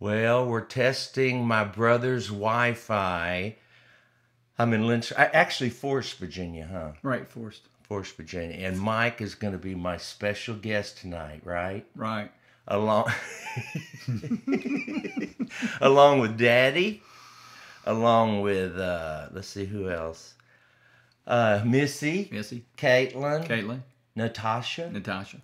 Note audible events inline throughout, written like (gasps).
Well, we're testing my brother's Wi Fi. I'm in Lynch, I actually Forest, Virginia, huh? Right, Forest. Forest, Virginia. And Mike is going to be my special guest tonight, right? Right. Along, (laughs) along with Daddy, along with, uh, let's see who else. Uh, Missy. Missy. Caitlin. Caitlin. Natasha. Natasha.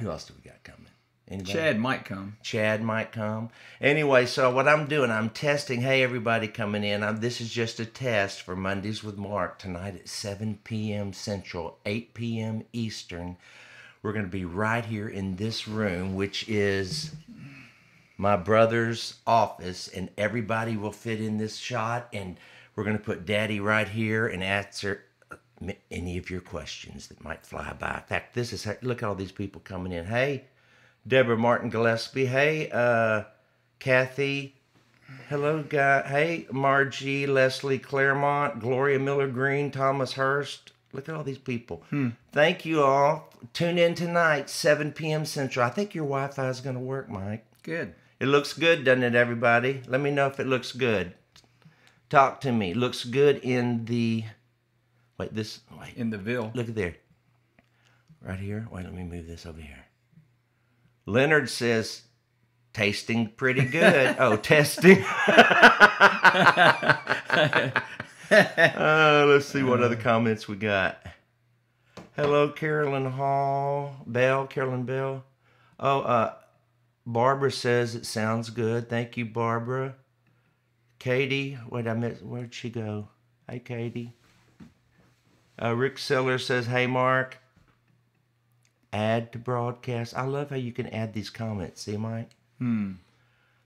Who else do we got coming? Anybody? Chad might come. Chad might come. Anyway, so what I'm doing, I'm testing. Hey, everybody coming in. I'm, this is just a test for Mondays with Mark tonight at 7 p.m. Central, 8 p.m. Eastern. We're going to be right here in this room, which is my brother's office, and everybody will fit in this shot. And we're going to put Daddy right here and answer any of your questions that might fly by. In fact, this is look at all these people coming in. Hey, Deborah Martin Gillespie. Hey, uh, Kathy. Hello, guy. Hey, Margie, Leslie Claremont, Gloria Miller Green, Thomas Hurst. Look at all these people. Hmm. Thank you all. Tune in tonight, 7 p.m. Central. I think your Wi Fi is going to work, Mike. Good. It looks good, doesn't it, everybody? Let me know if it looks good. Talk to me. Looks good in the. Wait, this. Wait. In the Ville. Look at there. Right here. Wait, let me move this over here. Leonard says, tasting pretty good. (laughs) oh, testing. (laughs) uh, let's see what other uh. comments we got. Hello, Carolyn Hall, Bell, Carolyn Bell. Oh, uh, Barbara says it sounds good. Thank you, Barbara. Katie, wait, I missed, where'd she go? Hey, Katie. Uh, Rick Seller says, hey, Mark add to broadcast. I love how you can add these comments. See, Mike? Hmm.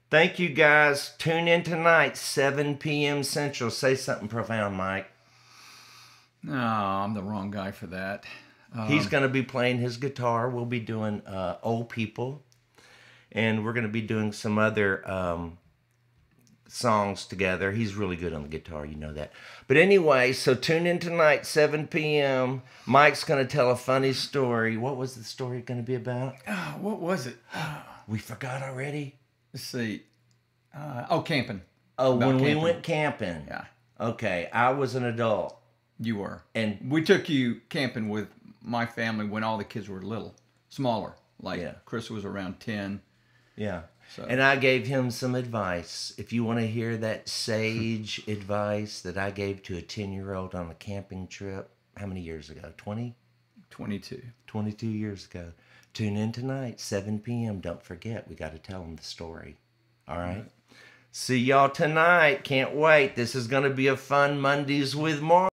Thank you guys. Tune in tonight, 7 p.m. Central. Say something profound, Mike. No, I'm the wrong guy for that. Um, He's going to be playing his guitar. We'll be doing uh, Old People. And we're going to be doing some other um, songs together. He's really good on the guitar, you know that. But anyway, so tune in tonight, 7 p.m. Mike's going to tell a funny story. What was the story going to be about? Ah, what was it? (gasps) we forgot already. Let's see. Uh, oh, camping. Oh, about when camping. we went camping. Yeah. Okay, I was an adult. You were. And we took you camping with my family when all the kids were little, smaller. Like yeah. Chris was around 10, yeah. So. And I gave him some advice. If you want to hear that sage (laughs) advice that I gave to a 10 year old on a camping trip, how many years ago? 20? 22. 22 years ago. Tune in tonight, 7 p.m. Don't forget, we got to tell them the story. All right? All right. See y'all tonight. Can't wait. This is going to be a fun Mondays with Mark.